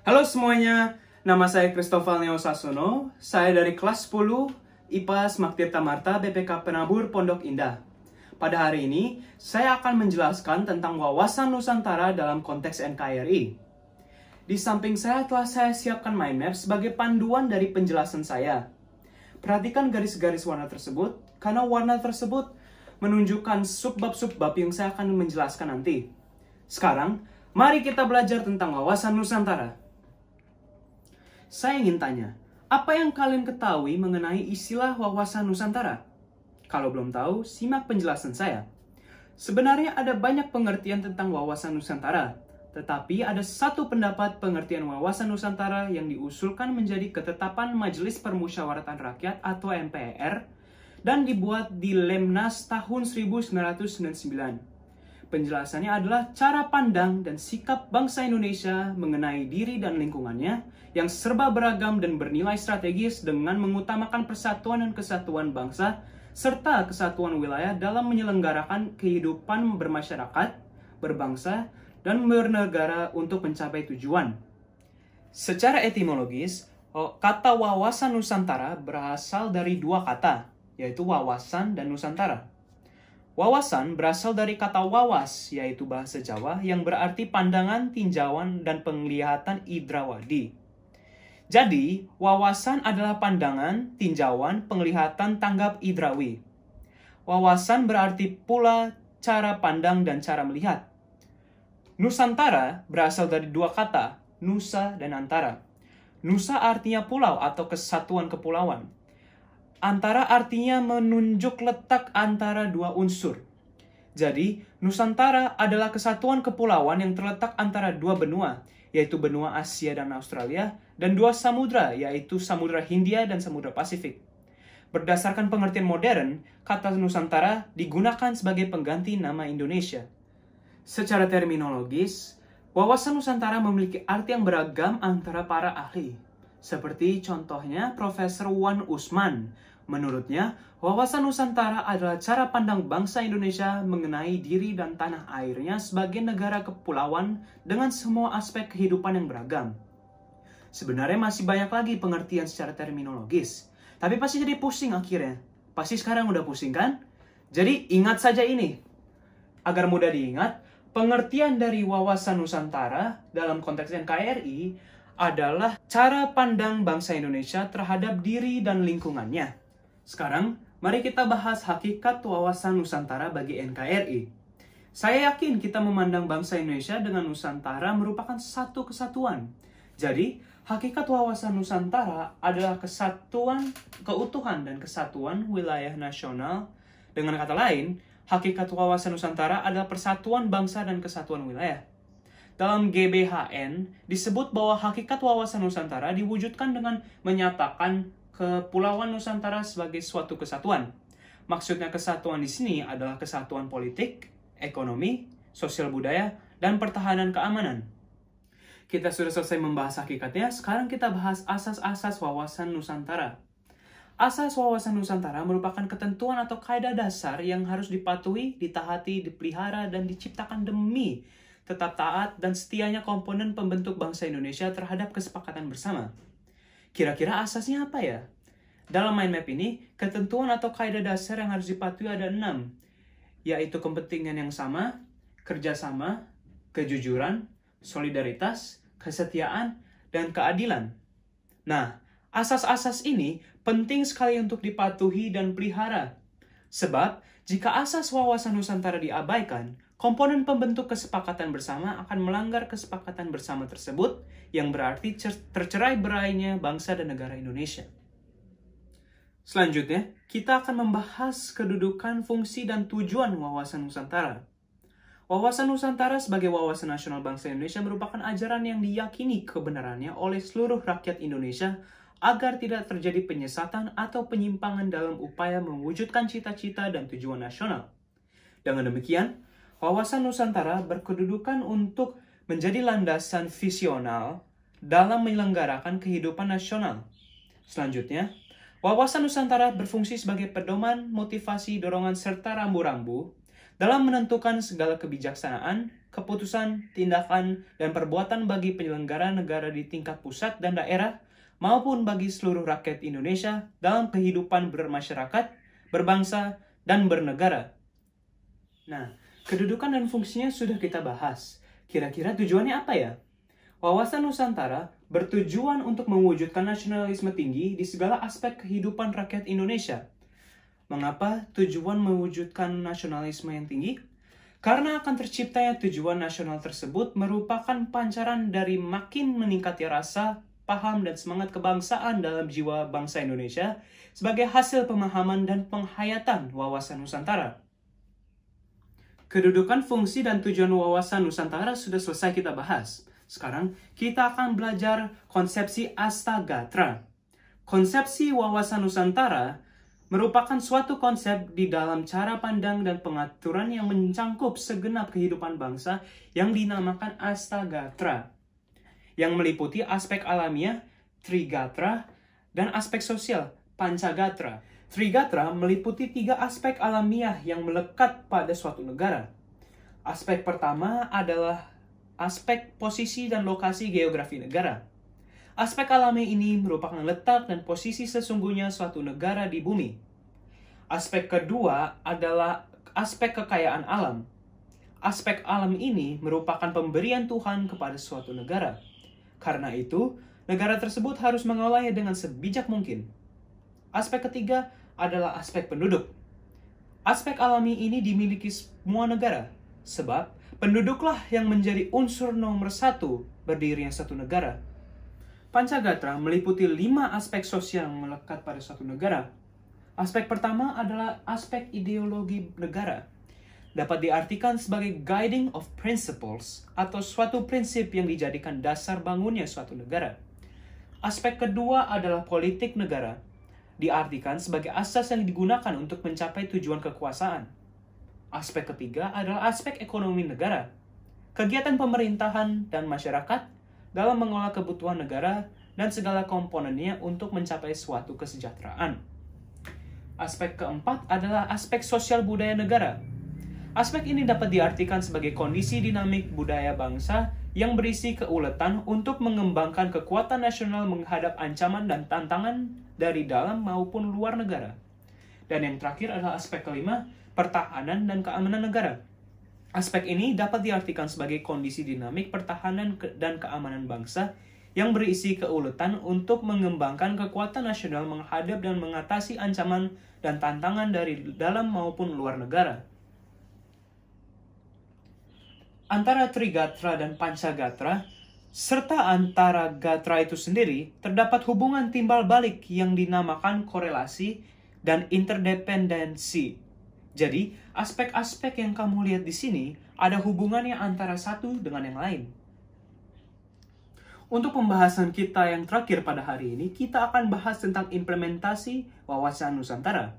Halo semuanya, nama saya Christopher Neo Sasono. Saya dari kelas 10 IPA Smaktirta Marta BPK Penabur Pondok Indah. Pada hari ini, saya akan menjelaskan tentang wawasan Nusantara dalam konteks NKRI. Di samping saya telah saya siapkan mind map sebagai panduan dari penjelasan saya. Perhatikan garis-garis warna tersebut, karena warna tersebut menunjukkan subbab-subbab yang saya akan menjelaskan nanti. Sekarang, mari kita belajar tentang wawasan Nusantara. Saya ingin tanya, apa yang kalian ketahui mengenai istilah wawasan Nusantara? Kalau belum tahu, simak penjelasan saya. Sebenarnya ada banyak pengertian tentang wawasan Nusantara, tetapi ada satu pendapat pengertian wawasan Nusantara yang diusulkan menjadi ketetapan Majelis Permusyawaratan Rakyat atau MPR dan dibuat di Lemnas tahun 1999. Penjelasannya adalah cara pandang dan sikap bangsa Indonesia mengenai diri dan lingkungannya yang serba beragam dan bernilai strategis dengan mengutamakan persatuan dan kesatuan bangsa serta kesatuan wilayah dalam menyelenggarakan kehidupan bermasyarakat, berbangsa, dan bernegara untuk mencapai tujuan. Secara etimologis, oh, kata wawasan Nusantara berasal dari dua kata, yaitu wawasan dan Nusantara. Wawasan berasal dari kata wawas, yaitu bahasa Jawa yang berarti pandangan, tinjauan, dan penglihatan idrawadi. Jadi, wawasan adalah pandangan, tinjauan, penglihatan tanggap idrawi. Wawasan berarti pula cara pandang dan cara melihat. Nusantara berasal dari dua kata, nusa dan antara. Nusa artinya pulau atau kesatuan kepulauan, Antara artinya menunjuk letak antara dua unsur. Jadi, Nusantara adalah kesatuan kepulauan yang terletak antara dua benua, yaitu benua Asia dan Australia, dan dua samudra, yaitu Samudra Hindia dan Samudra Pasifik. Berdasarkan pengertian modern, kata Nusantara digunakan sebagai pengganti nama Indonesia. Secara terminologis, wawasan Nusantara memiliki arti yang beragam antara para ahli. Seperti contohnya Profesor Wan Usman. Menurutnya, wawasan Nusantara adalah cara pandang bangsa Indonesia mengenai diri dan tanah airnya sebagai negara kepulauan dengan semua aspek kehidupan yang beragam. Sebenarnya masih banyak lagi pengertian secara terminologis, tapi pasti jadi pusing akhirnya. Pasti sekarang udah pusing kan? Jadi ingat saja ini. Agar mudah diingat, pengertian dari wawasan Nusantara dalam konteks NKRI adalah cara pandang bangsa Indonesia terhadap diri dan lingkungannya. Sekarang, mari kita bahas hakikat wawasan Nusantara bagi NKRI. Saya yakin kita memandang bangsa Indonesia dengan Nusantara merupakan satu kesatuan. Jadi, hakikat wawasan Nusantara adalah kesatuan, keutuhan, dan kesatuan wilayah nasional. Dengan kata lain, hakikat wawasan Nusantara adalah persatuan bangsa dan kesatuan wilayah. Dalam GBHN disebut bahwa hakikat wawasan Nusantara diwujudkan dengan menyatakan kepulauan Nusantara sebagai suatu kesatuan. Maksudnya kesatuan di sini adalah kesatuan politik, ekonomi, sosial budaya, dan pertahanan keamanan. Kita sudah selesai membahas hakikatnya, sekarang kita bahas asas-asas wawasan Nusantara. Asas wawasan Nusantara merupakan ketentuan atau kaidah dasar yang harus dipatuhi, ditahati, dipelihara, dan diciptakan demi tetap taat dan setianya komponen pembentuk bangsa Indonesia terhadap kesepakatan bersama. Kira-kira asasnya apa ya? Dalam mind map ini, ketentuan atau kaidah dasar yang harus dipatuhi ada enam, yaitu kepentingan yang sama, kerjasama, kejujuran, solidaritas, kesetiaan, dan keadilan. Nah, asas-asas ini penting sekali untuk dipatuhi dan pelihara. Sebab, jika asas wawasan Nusantara diabaikan, komponen pembentuk kesepakatan bersama akan melanggar kesepakatan bersama tersebut, yang berarti tercerai berainya bangsa dan negara Indonesia. Selanjutnya, kita akan membahas kedudukan, fungsi, dan tujuan wawasan Nusantara. Wawasan Nusantara sebagai wawasan nasional bangsa Indonesia merupakan ajaran yang diyakini kebenarannya oleh seluruh rakyat Indonesia agar tidak terjadi penyesatan atau penyimpangan dalam upaya mewujudkan cita-cita dan tujuan nasional. Dengan demikian, wawasan Nusantara berkedudukan untuk menjadi landasan visional dalam menyelenggarakan kehidupan nasional. Selanjutnya, wawasan Nusantara berfungsi sebagai pedoman, motivasi, dorongan, serta rambu-rambu dalam menentukan segala kebijaksanaan, keputusan, tindakan, dan perbuatan bagi penyelenggara negara di tingkat pusat dan daerah maupun bagi seluruh rakyat Indonesia dalam kehidupan bermasyarakat, berbangsa, dan bernegara. Nah, Kedudukan dan fungsinya sudah kita bahas. Kira-kira tujuannya apa ya? Wawasan Nusantara bertujuan untuk mewujudkan nasionalisme tinggi di segala aspek kehidupan rakyat Indonesia. Mengapa tujuan mewujudkan nasionalisme yang tinggi? Karena akan terciptanya tujuan nasional tersebut merupakan pancaran dari makin meningkatnya rasa, paham, dan semangat kebangsaan dalam jiwa bangsa Indonesia sebagai hasil pemahaman dan penghayatan wawasan Nusantara. Kedudukan fungsi dan tujuan wawasan Nusantara sudah selesai kita bahas. Sekarang kita akan belajar konsepsi Astagatra. Konsepsi wawasan Nusantara merupakan suatu konsep di dalam cara pandang dan pengaturan yang mencangkup segenap kehidupan bangsa yang dinamakan Astagatra, yang meliputi aspek alamiah, Trigatra, dan aspek sosial, Pancagatra. Trigatra meliputi tiga aspek alamiah yang melekat pada suatu negara. Aspek pertama adalah aspek posisi dan lokasi geografi negara. Aspek alami ini merupakan letak dan posisi sesungguhnya suatu negara di bumi. Aspek kedua adalah aspek kekayaan alam. Aspek alam ini merupakan pemberian Tuhan kepada suatu negara. Karena itu, negara tersebut harus mengolahnya dengan sebijak mungkin. Aspek ketiga adalah aspek penduduk. Aspek alami ini dimiliki semua negara, sebab penduduklah yang menjadi unsur nomor satu berdirinya satu negara. Pancagatra meliputi lima aspek sosial yang melekat pada suatu negara. Aspek pertama adalah aspek ideologi negara. Dapat diartikan sebagai guiding of principles atau suatu prinsip yang dijadikan dasar bangunnya suatu negara. Aspek kedua adalah politik negara, diartikan sebagai asas yang digunakan untuk mencapai tujuan kekuasaan. Aspek ketiga adalah aspek ekonomi negara. Kegiatan pemerintahan dan masyarakat dalam mengelola kebutuhan negara dan segala komponennya untuk mencapai suatu kesejahteraan. Aspek keempat adalah aspek sosial budaya negara. Aspek ini dapat diartikan sebagai kondisi dinamik budaya bangsa yang berisi keuletan untuk mengembangkan kekuatan nasional menghadap ancaman dan tantangan dari dalam maupun luar negara. Dan yang terakhir adalah aspek kelima, pertahanan dan keamanan negara. Aspek ini dapat diartikan sebagai kondisi dinamik pertahanan dan keamanan bangsa yang berisi keuletan untuk mengembangkan kekuatan nasional menghadap dan mengatasi ancaman dan tantangan dari dalam maupun luar negara. Antara Trigatra dan Pancagatra serta antara gatra itu sendiri terdapat hubungan timbal balik yang dinamakan korelasi dan interdependensi. Jadi, aspek-aspek yang kamu lihat di sini ada hubungannya antara satu dengan yang lain. Untuk pembahasan kita yang terakhir pada hari ini, kita akan bahas tentang implementasi wawasan Nusantara.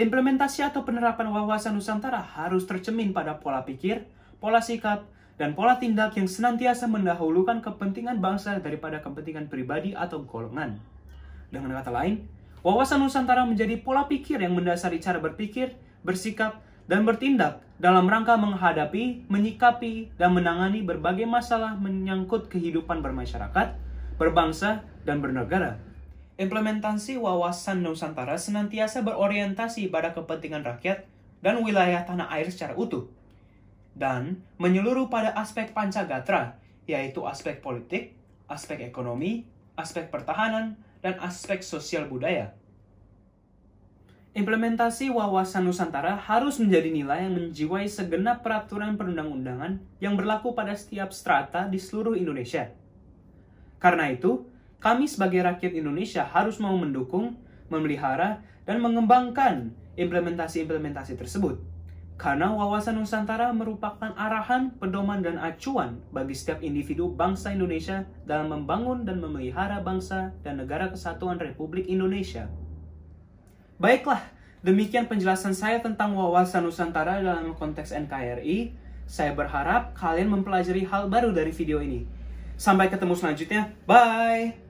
Implementasi atau penerapan wawasan Nusantara harus tercemin pada pola pikir, pola sikap, dan pola tindak yang senantiasa mendahulukan kepentingan bangsa daripada kepentingan pribadi atau golongan. Dengan kata lain, wawasan Nusantara menjadi pola pikir yang mendasari cara berpikir, bersikap, dan bertindak dalam rangka menghadapi, menyikapi, dan menangani berbagai masalah menyangkut kehidupan bermasyarakat, berbangsa, dan bernegara. Implementasi wawasan Nusantara senantiasa berorientasi pada kepentingan rakyat dan wilayah tanah air secara utuh dan menyeluruh pada aspek Pancagatra, yaitu aspek politik, aspek ekonomi, aspek pertahanan, dan aspek sosial budaya. Implementasi wawasan Nusantara harus menjadi nilai yang menjiwai segenap peraturan perundang-undangan yang berlaku pada setiap strata di seluruh Indonesia. Karena itu, kami sebagai rakyat Indonesia harus mau mendukung, memelihara, dan mengembangkan implementasi-implementasi tersebut. Karena wawasan Nusantara merupakan arahan, pedoman, dan acuan bagi setiap individu bangsa Indonesia dalam membangun dan memelihara bangsa dan negara kesatuan Republik Indonesia. Baiklah, demikian penjelasan saya tentang wawasan Nusantara dalam konteks NKRI. Saya berharap kalian mempelajari hal baru dari video ini. Sampai ketemu selanjutnya. Bye!